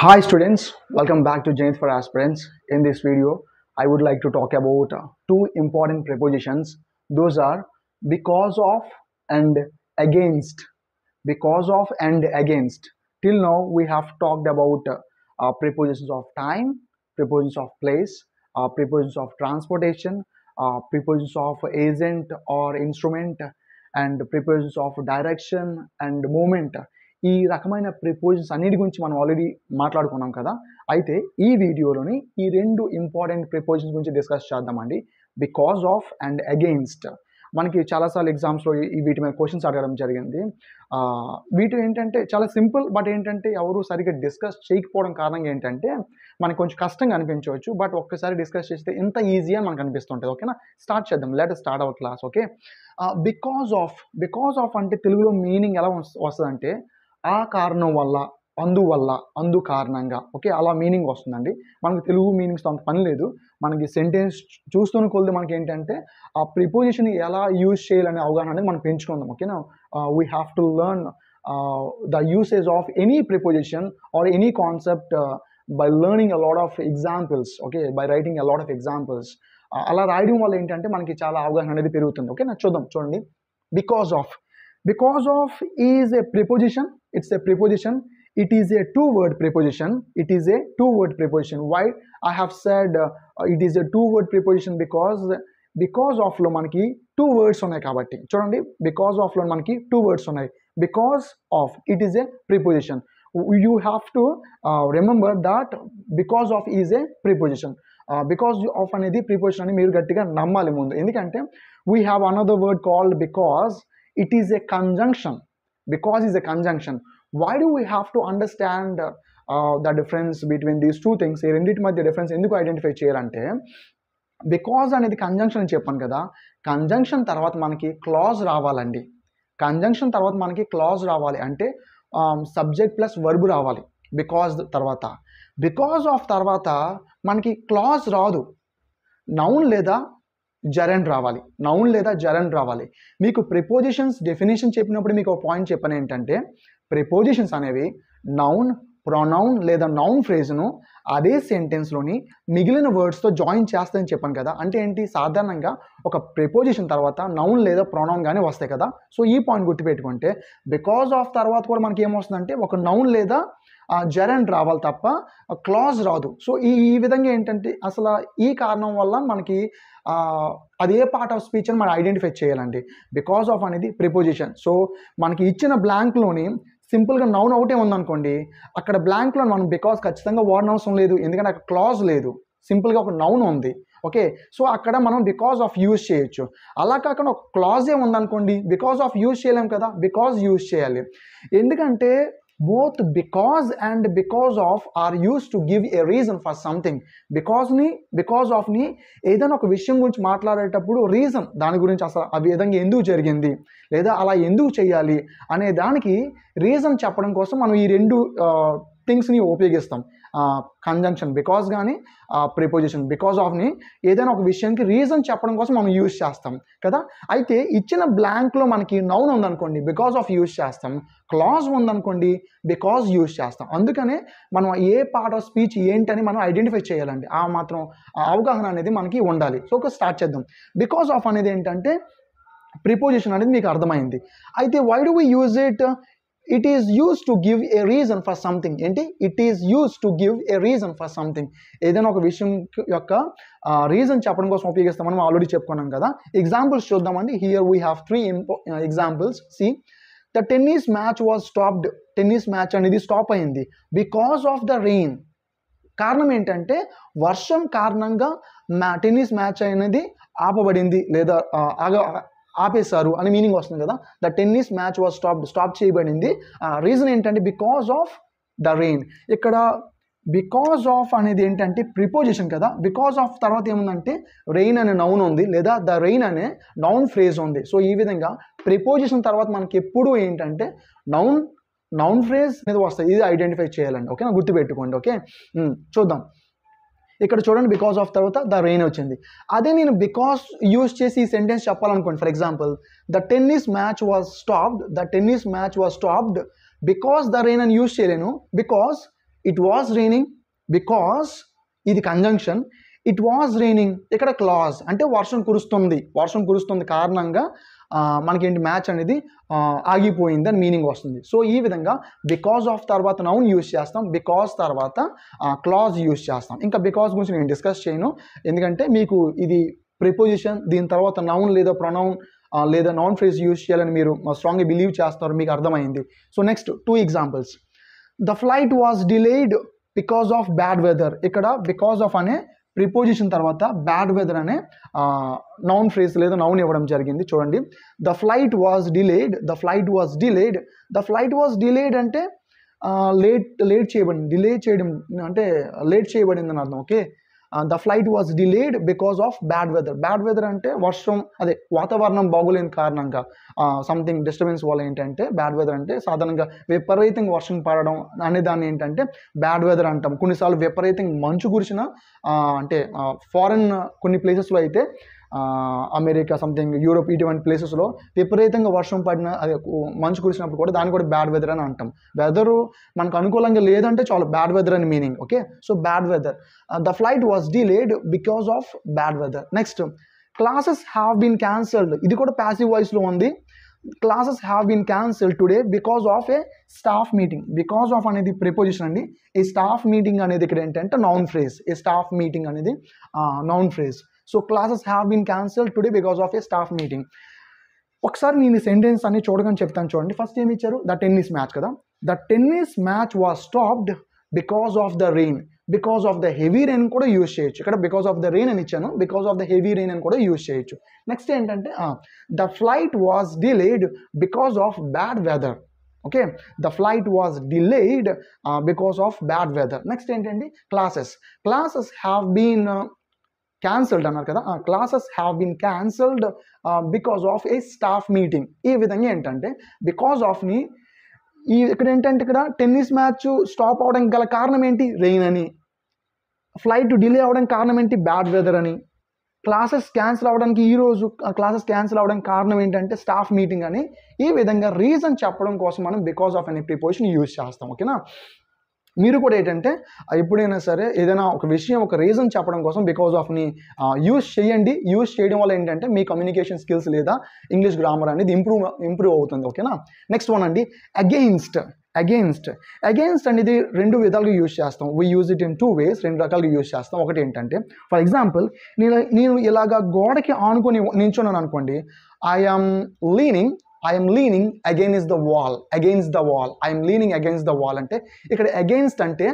Hi students, welcome back to Zenith for Aspirants. In this video, I would like to talk about two important prepositions. Those are because of and against. Because of and against. Till now, we have talked about uh, prepositions of time, prepositions of place, uh, prepositions of transportation, uh, prepositions of agent or instrument, and prepositions of direction and moment. ఈ రకమైన prepositions అన్నిటి గురించి మనం already మాట్లాడుకున్నాం కదా అయితే ఈ వీడియోలోని ఈ రెండు ఇంపార్టెంట్ ప్రిపోజిషన్స్ గురించి డిస్కస్ చేద్దామండి బికాజ్ ఆఫ్ అండ్ అగెయిన్స్ట్ మనకి చాలాసార్లు ఎగ్జామ్స్లో వీటి మీద క్వశ్చన్స్ అడగడం జరిగింది వీటి ఏంటంటే చాలా సింపుల్ బట్ ఏంటంటే ఎవరు సరిగ్గా డిస్కస్ చేయకపోవడం కారణంగా ఏంటంటే మనకు కొంచెం కష్టంగా అనిపించవచ్చు బట్ ఒక్కసారి డిస్కస్ చేస్తే ఎంత ఈజీ అని మనకు అనిపిస్తుంటుంది ఓకేనా స్టార్ట్ చేద్దాం let start our class okay because of because of అంటే తెలుగులో మీనింగ్ ఎలా వస్తుందంటే ఆ కారణం వల్ల అందువల్ల అందు కారణంగా ఓకే అలా మీనింగ్ వస్తుందండి మనకు తెలుగు మీనింగ్స్ అంత పని లేదు మనకి సెంటెన్స్ చూస్తున్న కొలిది మనకి ఏంటంటే ఆ ప్రిపోజిషన్ ఎలా యూజ్ చేయాలనే అవగాహన అనేది మనం పెంచుకుందాం ఓకేనా we have to learn the usage of any preposition or any concept by learning a lot of examples okay by writing a lot of examples అలా రాయడం వల్ల ఏంటంటే మనకి చాలా అవగాహన అనేది పెరుగుతుంది ఓకే నా చూద్దాం చూడండి because of because of is a preposition it's a preposition it is a two word preposition it is a two word preposition why i have said uh, it is a two word preposition because because of lo manki two words on కాబట్టి చూడండి because of lo manki two words a. because of it is a preposition you have to uh, remember that because of is a preposition uh, because of అనేది preposition అని మీరు గట్టిగా నమ్మాలి ముందు ఎందుకంటే we have another word called because. It is a conjunction because is a conjunction why do we have to understand the difference the difference between these ఈ రెండింటి మధ్య డిఫరెన్స్ ఎందుకు ఐడెంటిఫై చేయాలంటే బికాజ్ అనేది కంజంక్షన్ అని చెప్పాను కదా కంజంక్షన్ తర్వాత మనకి క్లాజ్ రావాలండి కంజంక్షన్ తర్వాత మనకి క్లాజ్ రావాలి అంటే సబ్జెక్ట్ ప్లస్ వర్బ్ రావాలి బికాజ్ తర్వాత బికాజ్ ఆఫ్ తర్వాత మనకి క్లాజ్ రాదు నౌన్ లేదా జరన్ రావాలి నౌన్ లేదా జరన్ రావాలి మీకు ప్రిపోజిషన్స్ డెఫినేషన్ చెప్పినప్పుడు మీకు ఒక పాయింట్ చెప్పను ఏంటంటే ప్రిపోజిషన్స్ అనేవి నౌన్ ప్రొనౌన్ లేదా నౌన్ ఫ్రేజ్ను అదే సెంటెన్స్లోని మిగిలిన వర్డ్స్తో జాయిన్ చేస్తాయని చెప్పాను కదా అంటే ఏంటి సాధారణంగా ఒక ప్రిపోజిషన్ తర్వాత నౌన్ లేదా ప్రొనౌన్ కానీ వస్తాయి కదా సో ఈ పాయింట్ గుర్తుపెట్టుకుంటే బికాజ్ ఆఫ్ తర్వాత కూడా మనకి ఏమొస్తుందంటే ఒక నౌన్ లేదా జరన్ రావాలి తప్ప క్లాజ్ రాదు సో ఈ ఈ విధంగా ఏంటంటే అసలు ఈ కారణం వల్ల మనకి అది ఏ పార్ట్ ఆఫ్ స్పీచ్ అని మనం ఐడెంటిఫై చేయాలండి బికాస్ ఆఫ్ అనేది ప్రిపోజిషన్ సో మనకి ఇచ్చిన బ్లాంక్లోని సింపుల్గా నౌన్ ఒకటే ఉందనుకోండి అక్కడ బ్లాంక్లో మనం బికాజ్ ఖచ్చితంగా వాడన అవసరం లేదు ఎందుకంటే అక్కడ క్లాజ్ లేదు సింపుల్గా ఒక నౌన్ ఉంది ఓకే సో అక్కడ మనం బికాజ్ ఆఫ్ యూజ్ చేయొచ్చు అలా కాకుండా ఒక క్లాజే ఉందనుకోండి బికాస్ ఆఫ్ యూజ్ చేయలేం కదా బికాజ్ యూజ్ చేయాలి ఎందుకంటే both because and because of are use to give a reason for something బికాజ్ని బికాస్ ఆఫ్ని ఏదైనా ఒక విషయం గురించి మాట్లాడేటప్పుడు రీజన్ దాని గురించి అసలు ఆ విధంగా ఎందుకు జరిగింది లేదా అలా ఎందుకు చేయాలి అనే దానికి రీజన్ చెప్పడం కోసం మనం ఈ రెండు థింగ్స్ని ఉపయోగిస్తాం కన్జంక్షన్ బికాస్ కానీ ప్రిపోజిషన్ బికాస్ ఆఫ్ని ఏదైనా ఒక విషయానికి రీజన్ చెప్పడం కోసం మనం యూజ్ చేస్తాం కదా అయితే ఇచ్చిన బ్లాంక్లో మనకి నౌన్ ఉందనుకోండి బికాస్ ఆఫ్ యూజ్ చేస్తాం క్లాజ్ ఉందనుకోండి బికాజ్ యూజ్ చేస్తాం అందుకనే మనం ఏ పార్ట్ ఆఫ్ స్పీచ్ ఏంటని మనం ఐడెంటిఫై చేయాలండి ఆ మాత్రం అవగాహన అనేది మనకి ఉండాలి సో ఒక స్టార్ట్ చేద్దాం బికాస్ ఆఫ్ అనేది ఏంటంటే ప్రిపోజిషన్ అనేది మీకు అర్థమైంది అయితే why do we use it it is use to give a reason for something ఏంటి it is use to give a reason for something ఏదైనా ఒక విషయం యొక్క రీజన్ చెప్పడం కోసం ఉపయోగిస్తాం మనం ఆల్రెడీ చెప్పుకున్నాం కదా ఎగ్జాంపుల్స్ చూద్దామండి here we have three examples see the tennis match was stopped tennis match అనేది స్టాప్ అయింది బికాస్ ఆఫ్ ద రెయిన్ కారణం ఏంటంటే వర్షం కారణంగా మ్యా టెన్నిస్ మ్యాచ్ అనేది ఆపబడింది లేదా ఆగ ఆపేశారు అని మీనింగ్ వస్తుంది కదా the tennis match was stop stop చేయబడింది రీజన్ ఏంటంటే బికాజ్ ఆఫ్ ద రెయిన్ ఇక్కడ బికాజ్ ఆఫ్ అనేది ఏంటంటే ప్రిపోజిషన్ కదా బికాజ్ ఆఫ్ తర్వాత ఏముందంటే రెయిన్ అనే నౌన్ ఉంది లేదా ద రెయిన్ అనే నౌన్ ఫ్రేజ్ ఉంది సో ఈ విధంగా ప్రిపోజిషన్ తర్వాత మనకి ఎప్పుడు ఏంటంటే నౌన్ నౌన్ ఫ్రేజ్ అనేది వస్తాయి ఇది ఐడెంటిఫై చేయాలండి ఓకే గుర్తుపెట్టుకోండి ఓకే hmm, చూద్దాం ఇక్కడ చూడండి బికాస్ ఆఫ్ తర్వాత ద రెయిన్ వచ్చింది అదే నేను బికాస్ యూజ్ చేసి ఈ సెంటెన్స్ చెప్పాలనుకోండి for example the tennis match was stopped the tennis match was stopped because the rain అని యూజ్ చేయలేను because it was raining because ఇది కంజంక్షన్ ఇట్ వాజ్ రెయినింగ్ ఇక్కడ క్లాజ్ అంటే వర్షం కురుస్తుంది వర్షం కురుస్తుంది కారణంగా మనకేంటి మ్యాచ్ అనేది ఆగిపోయింది అని మీనింగ్ వస్తుంది సో ఈ విధంగా బికాజ్ ఆఫ్ తర్వాత నౌన్ యూజ్ చేస్తాం బికాజ్ తర్వాత క్లాజ్ యూజ్ చేస్తాం ఇంకా బికాజ్ గురించి నేను డిస్కస్ చేయను ఎందుకంటే మీకు ఇది ప్రిపోజిషన్ దీని తర్వాత నౌన్ లేదా ప్రొనౌన్ లేదా నాన్ ఫ్రేజ్ యూజ్ చేయాలని మీరు స్ట్రాంగ్గా బిలీవ్ చేస్తున్నారు మీకు అర్థమైంది so next two examples the flight was delayed because of bad weather ఇక్కడ బికాజ్ ఆఫ్ అనే ప్రిపోజిషన్ తర్వాత బ్యాడ్ వెదర్ అనే నౌన్ ఫ్రేజ్ లేదా నౌన్ ఇవ్వడం జరిగింది చూడండి the flight was delayed the flight was delayed the flight was delayed అంటే late late చేయబడింది డిలే చేయడం అంటే లేట్ చేయబడింది అని అర్థం okay the flight was delayed because of bad weather bad weather అంటే వర్షం అదే వాతావరణం బాగోలేని కారణంగా సంథింగ్ డిస్టర్బెన్స్ వల్ల ఏంటంటే బ్యాడ్ వెదర్ అంటే సాధారణంగా విపరీతంగా వర్షం పడడం అనే దాన్ని ఏంటంటే బ్యాడ్ వెదర్ అంటాం కొన్నిసార్లు విపరీతంగా మంచు కురిసిన అంటే ఫారెన్ కొన్ని ప్లేసెస్లో అయితే అమెరికా సంథింగ్ యూరోప్ ఇటువంటి ప్లేసెస్లో విపరీతంగా వర్షం పడిన అది మంచు కురిసినప్పుడు కూడా దాన్ని కూడా బ్యాడ్ వెదర్ అని అంటాం వెదరు మనకు అనుకూలంగా లేదంటే చాలా బ్యాడ్ వెదర్ అని meaning okay so bad weather the flight was delayed because of bad weather next classes have been cancelled ఇది కూడా ప్యాసివ్ వాయిస్లో ఉంది classes have been cancel today because of a staff meeting because of అనేది preposition అండి ఈ staff meeting అనేది ఇక్కడ ఏంటంటే నౌన్ ఫ్రేజ్ ఈ స్టాఫ్ మీటింగ్ అనేది noun uh, phrase so classes have been cancel today because of a staff meeting ఒకసారి నేను ఈ సెంటెన్స్ అన్ని చూడగానే చెప్తాను చూడండి ఫస్ట్ ఏమి ఇచ్చారు ద టెన్నిస్ మ్యాచ్ కదా the tennis match was stopped because of the rain because of the heavy rain కూడా యూజ్ చేయొచ్చు ఇక్కడ బికాస్ ఆఫ్ ద రెయిన్ అని ఇచ్చాను because of the heavy rain అని కూడా యూజ్ చేయొచ్చు నెక్స్ట్ ఏంటంటే the flight was delayed because of bad weather okay the flight was delayed because of bad weather next ఏంటంటే classes classes have been cancelled అన్నారు కదా ఆ classes have been cancelled because of a staff meeting ఈ విధంగా ఏంటంటే because ఆఫ్ని ఈ ఇక్కడ ఏంటంటే ఇక్కడ టెన్నిస్ మ్యాచ్ స్టాప్ అవడానికి గల కారణం ఏంటి రెయిన్ అని ఫ్లైట్ డిలే అవడానికి కారణం ఏంటి బ్యాడ్ వెదర్ అని క్లాసెస్ క్యాన్సిల్ అవ్వడానికి ఈరోజు క్లాసెస్ క్యాన్సిల్ అవడానికి కారణం ఏంటంటే స్టాఫ్ మీటింగ్ అని ఈ విధంగా రీజన్ చెప్పడం కోసం మనం బికాస్ ఆఫ్ అనే ప్రిపోజిషన్ యూజ్ చేస్తాం ఓకేనా మీరు కూడా ఏంటంటే ఎప్పుడైనా సరే ఏదైనా ఒక విషయం ఒక రీజన్ చెప్పడం కోసం బికాజ్ ఆఫ్ని యూజ్ చేయండి యూజ్ చేయడం వల్ల ఏంటంటే మీ కమ్యూనికేషన్ స్కిల్స్ లేదా ఇంగ్లీష్ గ్రామర్ అనేది ఇంప్రూవ్ ఇంప్రూవ్ అవుతుంది ఓకేనా నెక్స్ట్ వన్ అండి అగెయిన్స్ట్ అగెయిన్స్ట్ అగెయిన్స్ట్ అనేది రెండు విధాలుగా యూజ్ చేస్తాం we use it in two ways రెండు రకాలుగా యూజ్ చేస్తాం ఒకటి ఏంటంటే ఫర్ ఎగ్జాంపుల్ నేను నేను ఇలాగా గోడకి ఆనుకొని నించున్నాను అనుకోండి I am leaning I'm leaning against the wall against the wall I'm leaning against the wall అంటే ఇక్కడ అగైన్స్ట్ అంటే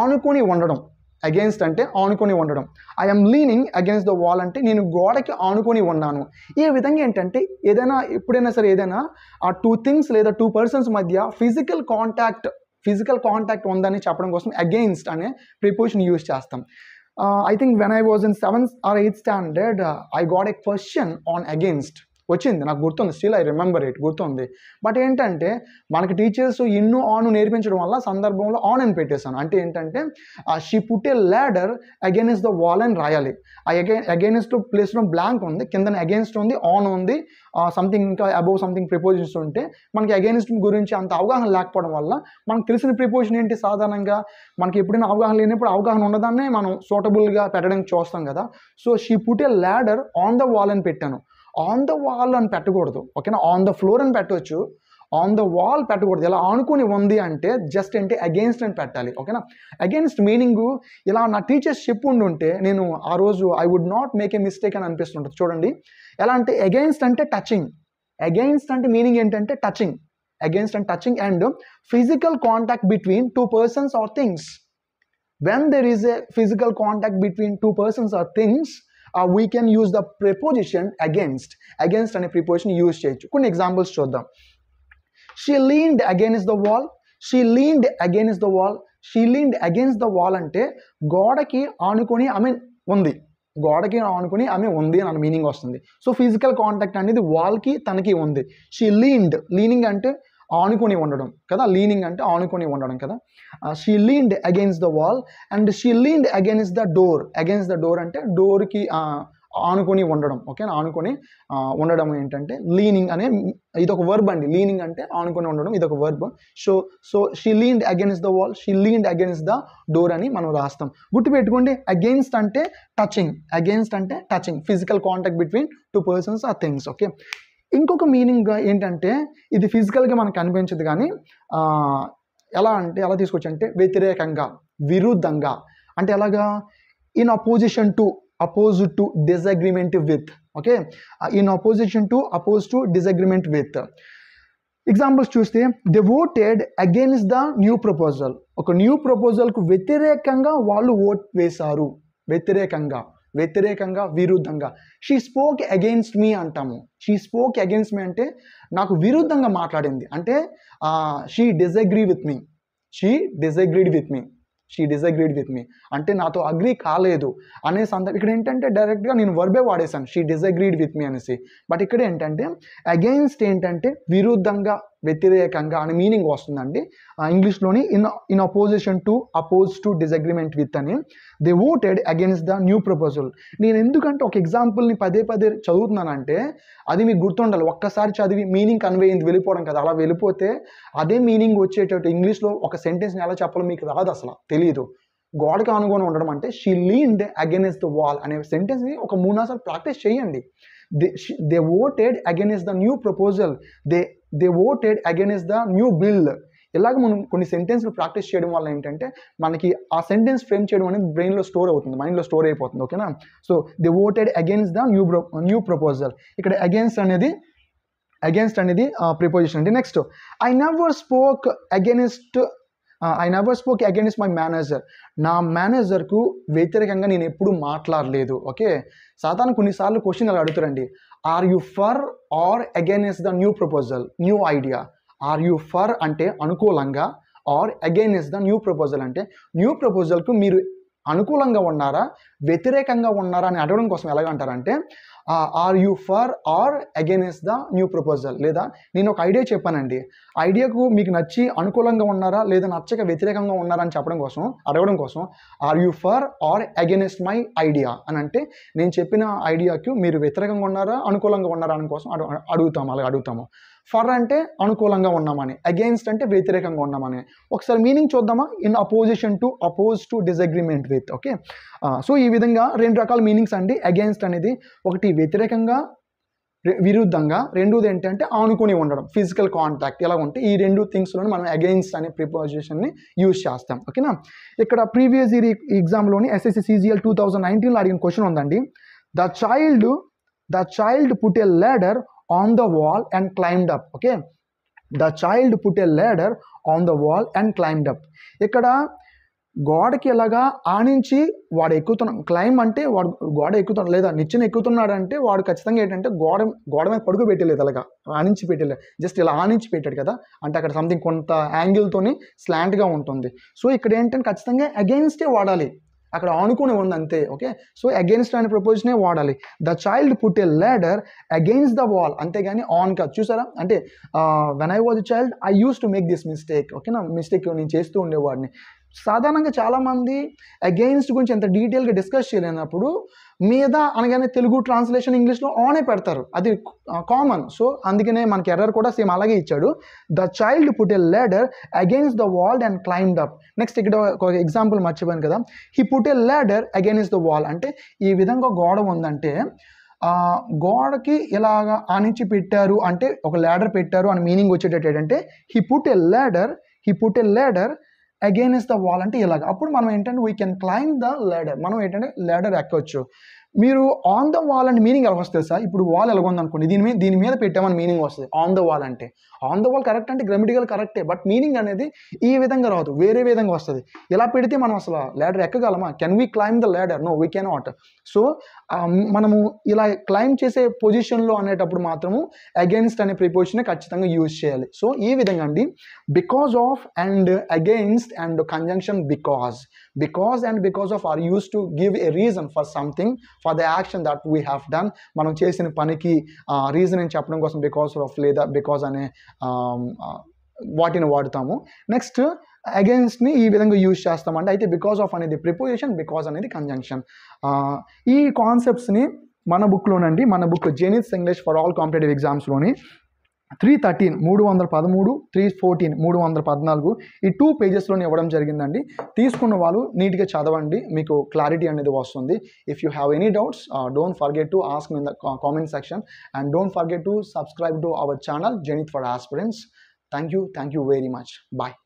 ఆనుకొని ఉండడం అగైన్స్ట్ అంటే ఆనుకొని ఉండడం I'm leaning against the wall అంటే నేను గోడకి ఆనుకొని ఉన్నాను ఈ విధంగా ఏంటంటే ఏదైనా ఎప్పుడైనా సరే ఏదైనా ఆ టూ థింగ్స్ లేదా టూ పర్సన్స్ మధ్య ఫిజికల్ కాంటాక్ట్ ఫిజికల్ కాంటాక్ట్ ఉందని చెప్పడం కోసం అగైన్స్ట్ అనే ప్రిపోజిషన్ యూజ్ చేస్తాం I think when I was in seventh or eighth standard I got a question on against వచ్చింది నాకు గుర్తుంది స్టిల్ ఐ రిమెంబర్ ఇట్ గుర్తుంది బట్ ఏంటంటే మనకి టీచర్స్ ఇన్ను ఆన్ నేర్పించడం వల్ల సందర్భంలో ఆన్ అని పెట్టేశాను అంటే ఏంటంటే she put ladder against the wall అని రాయాలి ఆ అగే ప్లేస్లో బ్లాంక్ ఉంది కింద అగెన్స్ట్ ఉంది ఆన్ ఉంది సంథింగ్ ఇంకా అబౌవ్ సంథింగ్ ప్రిపోజిషన్స్ ఉంటే మనకి అగేనిస్ట్ గురించి అంత అవగాహన లేకపోవడం వల్ల మనకు తెలిసిన ప్రిపోజిషన్ ఏంటి సాధారణంగా మనకి ఎప్పుడైనా అవగాహన లేనప్పుడు అవగాహన ఉండదాన్నే మనం సూటబుల్గా పెట్టడానికి చూస్తాం కదా so she put ladder on the wall అని పెట్టాను ఆన్ ద వాల్ అని పెట్టకూడదు ఓకేనా ఆన్ ద ఫ్లోర్ అని పెట్టవచ్చు ఆన్ ద వాల్ పెట్టకూడదు ఇలా ఆనుకుని ఉంది అంటే జస్ట్ అంటే అగెన్స్ట్ అని పెట్టాలి ఓకేనా అగెన్స్ట్ మీనింగ్ ఇలా నా టీచర్స్ చెప్పు ఉంటే నేను ఆ రోజు I would not make a mistake అని అనిపిస్తుంటుంది చూడండి ఎలా అంటే అగెన్స్ట్ అంటే టచింగ్ అగెన్స్ట్ అంటే మీనింగ్ ఏంటంటే touching against and touching and physical contact between two persons or things when there is a physical contact between two persons or things we can use the preposition against against అనే preposition use చేయొచ్చు కొన్ని examples చూద్దాం she leaned against the wall she leaned against the wall she leaned against the wall అంటే గోడకి ఆనుకొని I mean ఉంది గోడకి ఆనుకుని ఆమె ఉంది అని మీనింగ్ వస్తుంది సో ఫిజికల్ కాంటాక్ట్ అనేది వాల్కి తనకి ఉంది షీ లీన్డ్ లీనింగ్ అంటే ఆనుకొని ఉండడం కదా లీనింగ్ అంటే ఆనుకొని ఉండడం కదా she leaned against the wall and she leaned against the door against the door అంటే డోర్కి uh, ఆనుకొని ఉండడం ఓకేనా ఆనుకొని uh, ఉండడం ఏంటంటే లీనింగ్ అనే ఇదొక వర్బ్ అండి లీనింగ్ అంటే ఆనుకొని ఉండడం ఇదొక verb so so she leaned against the wall she leaned against the door అని మనం రాస్తాం గుర్తుపెట్టుకోండి అగైన్స్ట్ అంటే టచింగ్ అగైన్స్ట్ అంటే touching physical contact between two persons or things okay ఇంకొక మీనింగ్ ఏంటంటే ఇది ఫిజికల్గా మనకు అనిపించదు కానీ ఎలా అంటే ఎలా అంటే వ్యతిరేకంగా విరుద్ధంగా అంటే ఎలాగా in opposition to oppose to disagreement with okay in opposition to oppose to disagreement with examples చూస్తే they voted against the new proposal ఒక న్యూ ప్రపోజల్కు వ్యతిరేకంగా వాళ్ళు ఓట్ వేశారు వ్యతిరేకంగా వ్యతిరేకంగా విరుద్ధంగా షీ స్పోక్ అగెయిన్స్ట్ మీ అంటాము షీ స్పోక్ అగెయిన్స్ట్ మీ అంటే నాకు విరుద్ధంగా మాట్లాడింది అంటే she disagree with me she disagreed with me she disagreed with me అంటే నాతో అగ్రీ కాలేదు అనే సందర్భం ఇక్కడ ఏంటంటే డైరెక్ట్గా నేను వర్బే వాడేశాను షీ డిజగ్రీడ్ విత్ మీ అనేసి బట్ ఇక్కడ ఏంటంటే అగెయిన్స్ట్ ఏంటంటే విరుద్ధంగా వ్యతిరేకంగా అనే మీనింగ్ వస్తుందండి ఇంగ్లీష్లోని in in opposition to oppose to disagreement with అని they voted against the new proposal నేను ఎందుకంటే ఒక ఎగ్జాంపుల్ని పదే పదే చదువుతున్నానంటే అది మీకు గుర్తుండాలి ఒక్కసారి చదివి మీనింగ్ కన్వే అయింది వెళ్ళిపోవడం కదా అలా వెళ్ళిపోతే అదే మీనింగ్ వచ్చేటట్టు ఇంగ్లీష్లో ఒక సెంటెన్స్ని ఎలా చెప్పాలో మీకు రాదు అసలు తెలియదు గోడకు అనుగుణం ఉండడం అంటే she leaned against the wall అనే సెంటెన్స్ని ఒక మూడు నాలుగు ప్రాక్టీస్ చేయండి they they voted against the new proposal they they voted against the new bill ఇలాగ మనం కొన్ని సెంటెన్స్లు ప్రాక్టీస్ చేయడం వల్ల ఏంటంటే మనకి ఆ సెంటెన్స్ ఫ్రేమ్ చేయడం అనేది బ్రెయిన్లో స్టోర్ అవుతుంది మైండ్లో స్టోర్ అయిపోతుంది ఓకేనా so they voted against the new new proposal ఇక్కడ అగేన్స్ట్ అనేది అగెన్స్ట్ అనేది ప్రిపోజిషన్ అండి next I never spoke against I never spoke against my manager నా మేనేజర్కు వ్యతిరేకంగా నేను ఎప్పుడు మాట్లాడలేదు ఓకే సాధారణ కొన్నిసార్లు క్వశ్చన్ అలా అడుగుతారండి are you for or against the new proposal new idea are you for అంటే అనుకూలంగా or against the new proposal అంటే న్యూ ప్రపోజల్కు మీరు అనుకూలంగా ఉన్నారా వ్యతిరేకంగా ఉన్నారా అని అడగడం కోసం ఎలాగంటారంటే are you for or against the new proposal లేదా నేను ఒక ఐడియా చెప్పానండి ఐడియాకు మీకు నచ్చి అనుకూలంగా ఉన్నారా లేదా నచ్చక వ్యతిరేకంగా ఉన్నారా అని చెప్పడం కోసం అడగడం కోసం are you for or against my idea అని అంటే నేను చెప్పిన ఐడియాకు మీరు వ్యతిరేకంగా ఉన్నారా అనుకూలంగా ఉన్నారా అని కోసం అడుగుతాము అలాగే అడుగుతాము ఫర్ అంటే అనుకూలంగా ఉన్నామని అగెయిన్స్ట్ అంటే వ్యతిరేకంగా ఉన్నామని ఒకసారి మీనింగ్ చూద్దామా in opposition to oppose to disagreement with okay so ఈ విధంగా రెండు రకాల మీనింగ్స్ అండి అగెయిన్స్ట్ అనేది ఒకటి వ్యతిరేకంగా విరుద్ధంగా రెండోది ఏంటంటే ఆనుకుని ఉండడం ఫిజికల్ కాంటాక్ట్ ఎలా ఉంటే ఈ రెండు థింగ్స్లోని మనం అగెయిన్స్ట్ అనే ప్రిపోజిషన్ని యూజ్ చేస్తాం ఓకేనా ఇక్కడ ప్రీవియస్ ఇయర్ ఎగ్జామ్లోని ఎస్ఎస్సి సీజీఎల్ టూ థౌజండ్ నైన్టీన్లో అడిగిన క్వశ్చన్ ఉందండి the child the child put a ladder on the wall and climbed up okay the child put a ladder on the wall and climbed up ఇక్కడ గోడకి ఎలాగా ఆణించి వాడు ఎక్కుతున్న claim అంటే వాడు గోడ ఎక్కుతున్నాడు లేదా నిచ్చెన ఎక్కుతున్నాడు అంటే వాడు ఖచ్చితంగా ఏంటంటే గోడ గోడ మీద పడుకు పెట్టలేదు అలాగా ఆణించి పెట్టలేదు జస్ట్ ఇలా ఆణించి పెట్టాడు కదా అంటే అక్కడ సంథింగ్ కొంత యాంగిల్తోని స్లాంట్గా ఉంటుంది సో ఇక్కడ ఏంటంటే ఖచ్చితంగా అగెయిన్స్టే వాడాలి అక్కడ ఆనుకుని ఉంది అంతే ఓకే సో అగేన్స్ట్ అనే ప్రపోజనే వాడాలి the child put a ladder against the wall అంతేగాని ఆన్ కాదు చూసారా అంటే when I was child I used to make this mistake ఓకేనా మిస్టేక్ నేను చేస్తూ ఉండేవాడిని సాధారణంగా చాలామంది అగెయిన్స్ట్ గురించి ఎంత డీటెయిల్గా డిస్కస్ చేయలేనప్పుడు మీద అనగానే తెలుగు ట్రాన్స్లేషన్ ఇంగ్లీష్లో ఆనే పెడతారు అది కామన్ సో అందుకనే మనకి ఎర్రర్ కూడా సేమ్ అలాగే ఇచ్చాడు the child put a ladder against the wall and climbed up next ఇక్కడ ఒక ఎగ్జాంపుల్ మర్చిపోయాను కదా he put a ladder against the wall అంటే ఈ విధంగా గోడ ఉందంటే గోడకి ఇలాగ ఆనించి పెట్టారు అంటే ఒక ల్యాడర్ పెట్టారు అని మీనింగ్ వచ్చేటట్టు ఏంటంటే he put a ladder he put a ladder against the wall అంటే ఇలాగ అప్పుడు మనం ఏంటంటే we can climb the ladder మనం ఏంటంటే లేడర్ ఎక్కవచ్చు మీరు ఆన్ ద వాల్ అంటే మీనింగ్ ఎలా వస్తుంది సార్ ఇప్పుడు వాల్ ఎలాగొంది అనుకోండి దీని మీద దీని మీద పెట్టామని మీనింగ్ వస్తుంది ఆన్ ద వాల్ అంటే ఆన్ ద వాల్ కరెక్ట్ అంటే గ్రామటికల్ కరెక్టే బట్ మీనింగ్ అనేది ఈ విధంగా రాదు వేరే విధంగా వస్తుంది ఇలా పెడితే మనం అసలు ల్యాడర్ ఎక్కగలమా can we climb the ladder no we can not so మనము ఇలా క్లైమ్ చేసే పొజిషన్లో అనేటప్పుడు మాత్రము అగైన్స్ట్ అనే ప్రిపోజిషన్ ఖచ్చితంగా యూజ్ చేయాలి సో ఈ విధంగా అండి because of and against and conjunction because because and because of are use to give a reason for something for the action that we have done మనం చేసిన పనికి రీజన్ అని చెప్పడం కోసం బికాస్ ఆఫ్ లేదా బికాజ్ అనే వాటిని వాడుతాము నెక్స్ట్ అగెన్స్ట్ని ఈ విధంగా యూజ్ చేస్తామంటే అయితే బికాస్ ఆఫ్ అనేది ప్రిపోజిషన్ బికాస్ అనేది కంజంక్షన్ ఈ కాన్సెప్ట్స్ని మన బుక్లోనండి మన book Zenith's English for all competitive ఎగ్జామ్స్లోని త్రీ థర్టీన్ మూడు వందల పదమూడు త్రీ ఫోర్టీన్ మూడు వందల పద్నాలుగు ఈ టూ పేజెస్లోనే ఇవ్వడం జరిగిందండి తీసుకున్న వాళ్ళు నీట్గా చదవండి మీకు క్లారిటీ అనేది వస్తుంది if you have any doubts don't forget to ask in the comment section and don't forget to subscribe to our channel Zenith for aspirants thank you thank you very much bye